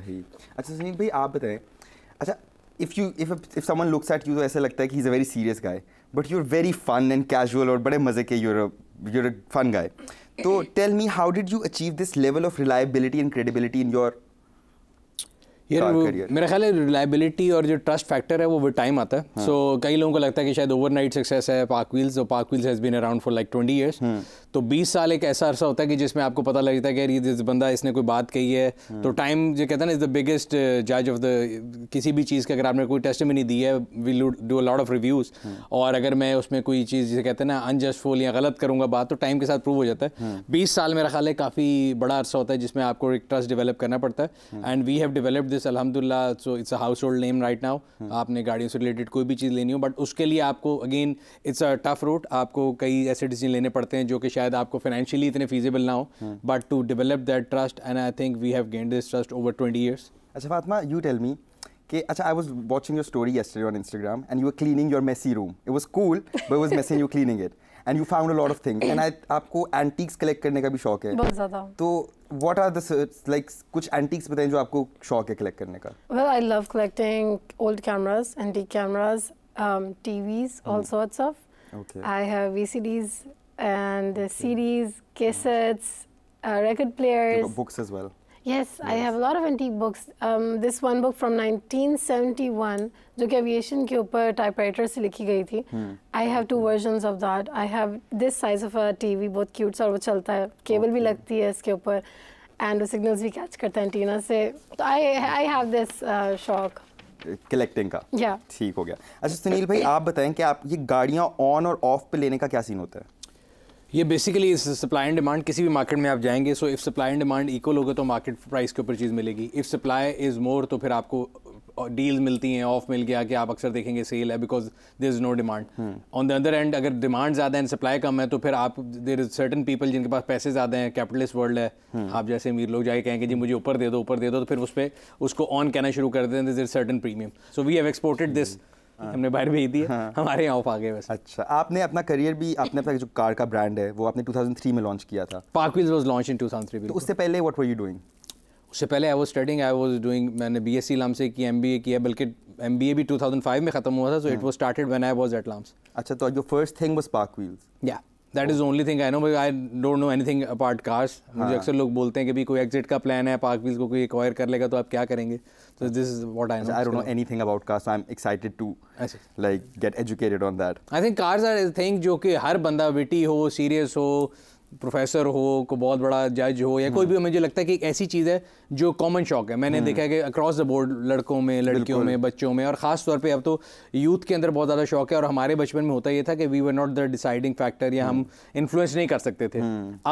सही तो अच्छा सही भाई आप बताएं अच्छा if you if if someone looks at you तो ऐसा लगता है कि is a very serious guy but you are very fun and casual और बड़े मज़े के यूर यूर फन गाय तो tell me how did you achieve this level of reliability and credibility in your मेरा ख्याल है रिलायबिलिटी और जो ट्रस्ट फैक्टर है वो वो टाइम आता है सो हाँ. so, कई लोगों को लगता है कि शायद ओवरनाइट सक्सेस है पार्क व्हील्स और PakWheels has been around for like twenty years तो बीस साल एक ऐसा अरसा होता है कि जिसमें आपको पता लगता है कि यार ये जिस बंदा इसने कोई बात कही है हाँ. तो टाइम जो कहता है ना इज़ द बिगेस्ट जज ऑफ द किसी भी चीज़ का अगर आपने कोई टेस्ट नहीं दी है we do a lot of reviews और अगर मैं उसमें कोई चीज़ जिसे कहते हैं ना अनजस्टफुल या गलत करूँगा बात तो टाइम के साथ प्रूव हो जाता है हाँ। बीस साल मेरा ख्याल है काफ़ी बड़ा अरसा होता है जिसमें आपको एक ट्रस्ट डेवलप करना पड़ता है and we have developed this service अलहमदिल्ला so it's a household name right now आपने गाड़ियों से रिलेटेड कोई भी चीज़ लेनी हो बट उसके लिए आपको again it's a tough route आपको कई ऐसे डिसीजन लेने पड़ते हैं जो कि शायद आपको फाइनेंशियली इतने फीजेबल ना हो but to develop that trust and I think we have gain this trust over twenty years अच्छा फातमा यू टेल मी कि अच्छा I was watching your story yesterday on Instagram and you were cleaning your messy room it was cool but was messy you cleaning it you found a lot of things. And I, आपको antiques collect करने का भी शौक है बहुत ज़्यादा तो what are the like कुछ antiques बताएं जो आपको शौक है collect करने का well I love collecting old cameras antique cameras um, TVs all hmm. sorts of okay I have VCDs and CDs cassettes uh, record players books as well Yes, yes, I have a lot of antique books. Um, this one book from 1971 जो कि aviation के ऊपर typewriter से लिखी गई थी I have two version of that I have this size of a TV बहुत cute सा और वो चलता है केबल okay. भी लगती है इसके ऊपर एंड वो सिग्नल्स भी कैच करता है एंटीना से तो आई आई हैव दिस शौक कलेक्टिंग का ठीक yeah. हो गया अच्छा सुनील भाई आप बताएं कि आप ये गाड़ियाँ ऑन और ऑफ पे लेने का क्या सीन होता है ये बेसिकली सप्लाई एंड डिमांड किसी भी मार्केट में आप जाएंगे so if supply and demand equal होगा तो मार्केट प्राइस के ऊपर चीज़ मिलेगी इफ़ सप्लाई इज़ मोर तो फिर आपको डील्स uh, मिलती हैं ऑफ मिल गया कि आप अक्सर देखेंगे सेल है because there is no demand on the other end अगर डिमांड ज़्यादा है सप्लाई कम है तो फिर आप देर इज सर्टन पीपल जिनके पास पैसे ज़्यादा हैं कैपिटलिस्ट वर्ल्ड है hmm. आप जैसे अमीर लोग जाके कहेंगे जी मुझे ऊपर दे दो ऊपर दे दो तो फिर उस पर उसको ऑन कहना शुरू कर देते हैं is certain premium so we have exported this हाँ। हमने बाहर भेज दिया हाँ। हमारे यहाँ ऑफ आ गए बस अच्छा आपने अपना करियर भी आपने अपना जो कार का ब्रांड है वो आपने 2003 में लॉन्च किया था PakWheels was launch in 2003 तो उससे पहले व्हाट वर यू डूइंग उससे पहले I was studying I was doing मैंने बी एस सी लाम से की एम बी ए किया बल्कि एम बी ए भी टू थाउजेंड फाइव में खत्म हुआ था so it was started when I was at LUMS अच्छा तो जो first thing was PakWheels या that is only thing I know but I don't know anything apart कास्ट मुझे हाँ। अक्सर लोग बोलते हैं कि भी कोई एग्जिट का प्लान है पार्क बिल्स को कोई एक्वायर कर लेगा तो आप क्या करेंगे तो this is what I know I don't know anything about कास्ट I am excited to like get educated on that I think cars are think जो कि हर बंदा विटी हो सीरियस हो प्रोफेसर हो को बहुत बड़ा जज हो या कोई भी हम्म। मुझे लगता है कि एक ऐसी चीज़ है जो कॉमन शौक है मैंने हम्म। देखा है कि अक्रॉस द बोर्ड लड़कों में लड़कियों में बच्चों में और ख़ास तौर पे अब तो यूथ के अंदर बहुत ज़्यादा शौक है और हमारे बचपन में होता ये था कि we were not the deciding factor या हम इन्फ्लुएंस हम्म। नहीं कर सकते थे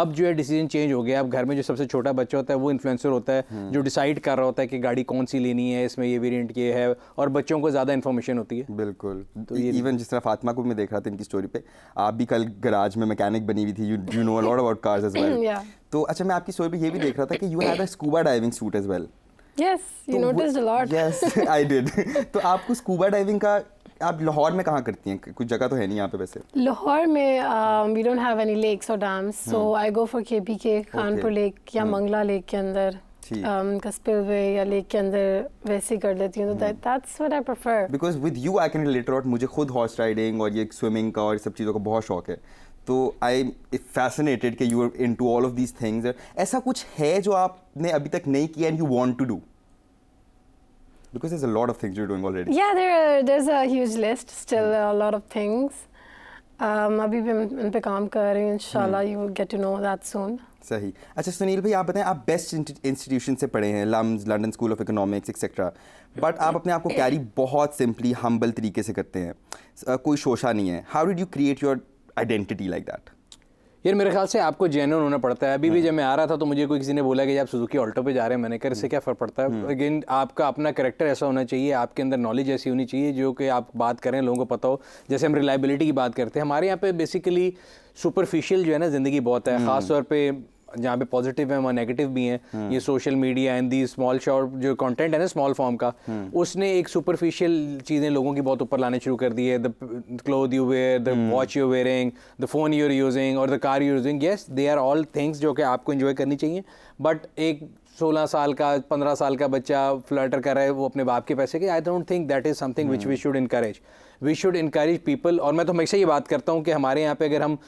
अब जो है डिसीजन चेंज हो गया अब घर में जो सबसे छोटा बच्चा होता है वो इन्फ्लुएंसर होता है जो डिसाइड कर रहा होता है कि गाड़ी कौन सी लेनी है इसमें ये वेरियंट ये है और बच्चों को ज़्यादा इन्फॉर्मेशन होती है बिल्कुल तो इवन e-, जिस तरह फातिमा को मैं देख रहा था इनकी स्टोरी पे आप भी कल गराज में मैकेनिक बनी हुई थी you know about cars as well. yeah. तो अच्छा मैं आपकी स्टोरी पे ये भी देख रहा था कि had a scuba diving suit as well. Yes, you you तो noticed a lot. yes, I did. तो आपको scuba diving का आप लाहौर में कहाँ करती हैं कुछ जगह तो है नहीं यहाँ पे वैसे लाहौर में we don't have any lakes और dams so I go for KP के खानपुर लेक या मंगला hmm. लेक के अंदर कस्पिलवे um, या लेक के अंदर वैसे कर लेती हूँ that's what I prefer because with you I can relate मुझे खुद हॉर्स राइडिंग और ये स्विमिंग का और सब चीज़ों का बहुत शौक है तो आई फैसिनेटेड कि you are in to all of these things ऐसा कुछ है जो आपने अभी तक नहीं किया and you want to do because there's a lot of things you're doing already. Yeah, there are, there's a huge list, still mm. a lot of things. Um, अभी भी उन पे काम कर रही हूँ इंशाल्लाह you get to know that soon सही अच्छा सुनील भाई आप बताएं आप बेस्ट इंस्टीट्यूशन से पढ़े हैं LUMS London School of Economics etcetera but आप अपने आप को कैरी बहुत सिंपली हम्बल तरीके से करते हैं uh, कोई शोशा नहीं है how did you create your identity like that यार मेरे ख्याल से आपको जेन होना पड़ता है अभी भी हम्म। जब मैं आ रहा था तो मुझे कोई किसी ने बोला कि आप सुजुकी ऑल्टो पे जा रहे हैं मैंने कहा इससे हम्म। क्या फ़र्क पड़ता है अगेन हम्म। आपका अपना करेक्टर ऐसा होना चाहिए आपके अंदर नॉलेज ऐसी होनी चाहिए जो कि आप बात करें लोगों को पता हो जैसे हम रिलायबिलिटी की बात करते हैं हमारे यहाँ पे बेसिकली सुपरफिशियल जो है ना ज़िंदगी बहुत है ख़ासतौर पर जहाँ पे पॉजिटिव है वहाँ नेगेटिव भी है हम्म। ये social media and the small short जो कंटेंट है ना स्मॉल फॉर्म का हम्म। उसने एक सुपरफिशियल चीज़ें लोगों की बहुत ऊपर लाने शुरू कर दी है the cloth you wear the watch you wearing the phone you're using और the car using yes they are all things जो कि आपको इन्जॉय करनी चाहिए बट एक सोलह साल का पंद्रह साल का बच्चा फ्लटर कर रहा है वो अपने बाप के पैसे के I don't think that is something which we should encourage we should encourage people और मैं तो हमेशा ये बात करता हूँ कि हमारे यहाँ पे अगर हम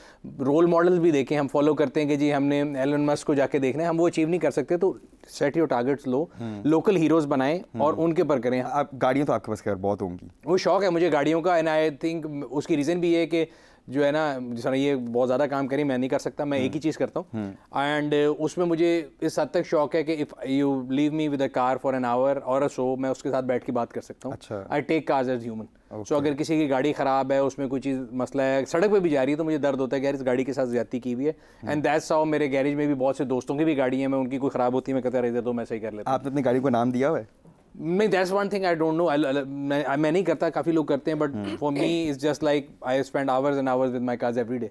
रोल मॉडल भी देखें हम फॉलो करते हैं कि जी हमने एलन मस्क को जाके देखना है हम वो अचीव नहीं कर सकते तो सेट योर टारगेट्स लो लोकल हीरोज बनाएं hmm. और उनके पर करें आप गाड़ियां तो आपके पास खैर बहुत होंगी वो शौक है मुझे गाड़ियों का एंड आई थिंक उसकी रीज़न भी ये है कि जो है ना जिस ये बहुत ज़्यादा काम करें मैं नहीं कर सकता मैं एक ही hmm. चीज़ करता हूँ एंड hmm. उसमें मुझे इस हद तक शौक है कि if you leave me with a car for an hour और अ शो मैं उसके साथ बैठ के बात कर सकता हूँ I take cars as human okay. So अगर किसी की गाड़ी ख़राब है उसमें कोई चीज़ मसला है सड़क पे भी जा रही है तो मुझे दर्द होता है कि यार इस गाड़ी के साथ ज़्यादा की हुई है एंड दैट्स हाउ मेरे गैरेज में भी बहुत से दोस्तों की भी गाड़ी है मैं उनकी कोई ख़राब होती है मैं कहता रहता तो मैं सही कर लेता आपने अपनी गाड़ी को नाम दिया हुआ है नहीं that's one thing I don't know मैं नहीं करता काफ़ी लोग करते हैं but for me is just like I spend hours and hours with my cars every day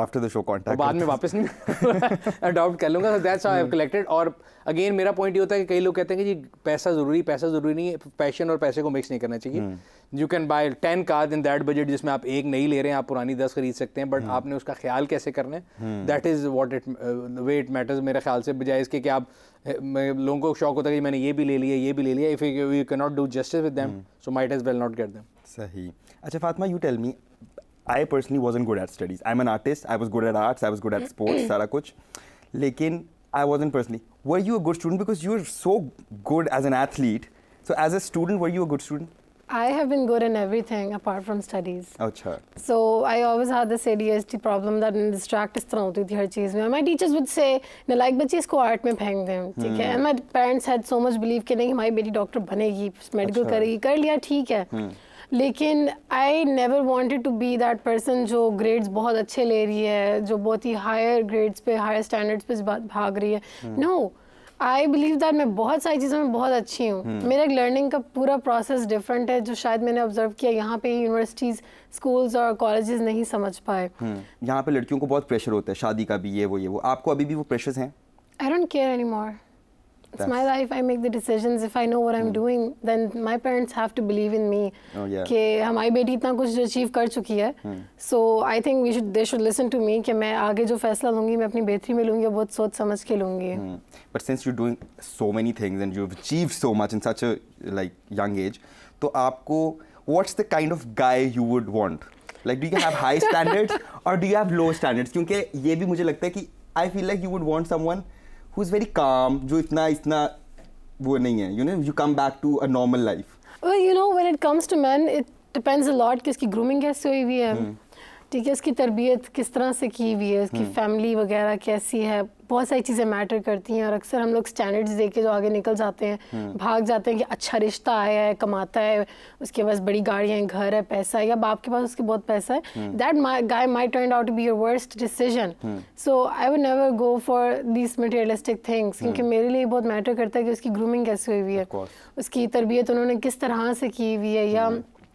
after the show contact बाद में वापस नहीं अडॉप्ट कर लूँगा दैट्स आई हैव कलेक्टेड और अगेन मेरा पॉइंट ये होता है कि कई लोग कहते हैं कि जी पैसा ज़रूरी पैसा ज़रूरी नहीं है पैशन और पैसे को मिक्स नहीं करना चाहिए you can buy ten cars in that budget जिसमें आप एक नहीं ले रहे हैं आप पुरानी दस खरीद सकते हैं बट hmm. आपने उसका ख्याल कैसे करना है that is what it way it matters मेरे ख्याल से बजाय इसके कि आप uh, लोगों को शौक होता है कि मैंने ये भी ले लिया ये भी ले लिया if you can not do justice with them so might as well not get them सही अच्छा Fatima you tell me I personally was good good at studies I am an artist I was good at arts I was good at sports सारा कुछ लेकिन I was in personally were you a good student because you are so good as an athlete so as a student were you a good student I have been good in everything apart from studies. अच्छा. So I always had this ADHD problem that distract इस तरह होती थी हर चीज़ my teachers would say, "Nalaik बच्ची इसको art में फेंक दें." ठीक हम्म। And my parents had so much belief that नहीं हमारी बेटी डॉक्टर बनेगी, medical अच्छा। करेगी, कर लिया ठीक है. Hmm. लेकिन I never wanted to be that person जो ग्रेड्स बहुत अच्छे ले रही है जो बहुत ही हायर ग्रेड्स पे हायर स्टैंडर्ड्स पे भाग रही है नो आई बिलीव दैट मैं बहुत सारी चीज़ों में बहुत अच्छी हूँ hmm. मेरा लर्निंग का पूरा प्रोसेस डिफरेंट है जो शायद मैंने ऑब्जर्व किया यहाँ पे यूनिवर्सिटीज़ स्कूल्स और कॉलेजेस नहीं समझ पाए hmm. यहाँ पे लड़कियों को बहुत प्रेशर होता है शादी का भी ये वो ये वो आपको अभी भी वो प्रेशर्स हैं I don't care anymore It's That's my life. I make the decisions. If I know what I'm mm. doing, then my parents have to believe in me. Oh yeah. कि हमारी बेटी इतना कुछ achieve कर चुकी है. Mm. So I think we should they should listen to me कि मैं आगे जो फैसला लूँगी मैं अपनी बेहतरी में लूँगी और बहुत सोच समझ के लूँगी. Mm. But since you're doing so many things and you've achieved so much in such a like young age, तो आपको what's the kind of guy you would want? Like do you have high standards or do you have low standards? Because ये भी मुझे लगता है कि I feel like you would want someone who is very calm जो इतना इतना वो नहीं है you know you come back to a normal life you know when it comes to man it depends a lot कि उसकी grooming कैसे हुई हुई है hmm. ठीक है उसकी तरबियत किस तरह से की हुई है उसकी फैमिली हम्म। वगैरह कैसी है बहुत सारी चीज़ें मैटर करती हैं और अक्सर हम लोग स्टैंडर्ड्स देख के जो आगे निकल जाते हैं हम्म। भाग जाते हैं कि अच्छा रिश्ता आया है कमाता है उसके पास बड़ी गाड़ियाँ हैं घर है पैसा है या बाप के पास उसके बहुत पैसा है that my guy my turn out be your worst decision so I would never go for this materialistic things क्योंकि मेरे लिए बहुत मैटर करता है कि उसकी ग्रूमिंग कैसी हुई हुई है उसकी तरबियत उन्होंने किस तरह से की हुई है या hmm.